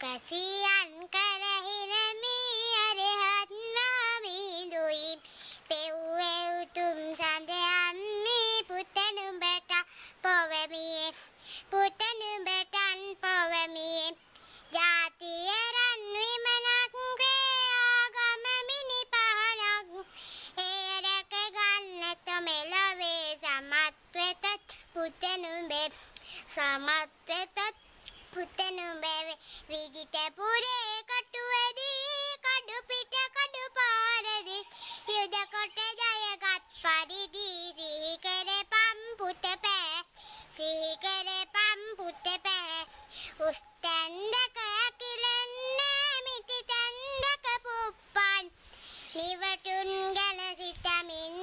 කසියන් කරහින මී අරහත් නාමීදුයි පෙව්වැව්තුම් සඳයන්නේ පුතනුඹට පොවමියේ පුතනුඹටන් පොවමියේ ජාතිය රන් විමනක් ආගම මිනි පහනක් ඒරක ගන්නත මෙලවේ සමත් වෙතත් පුතනුඹේ සමත් වෙතත් පුතනුඹේ නිවටුන් ගැන සිතමින්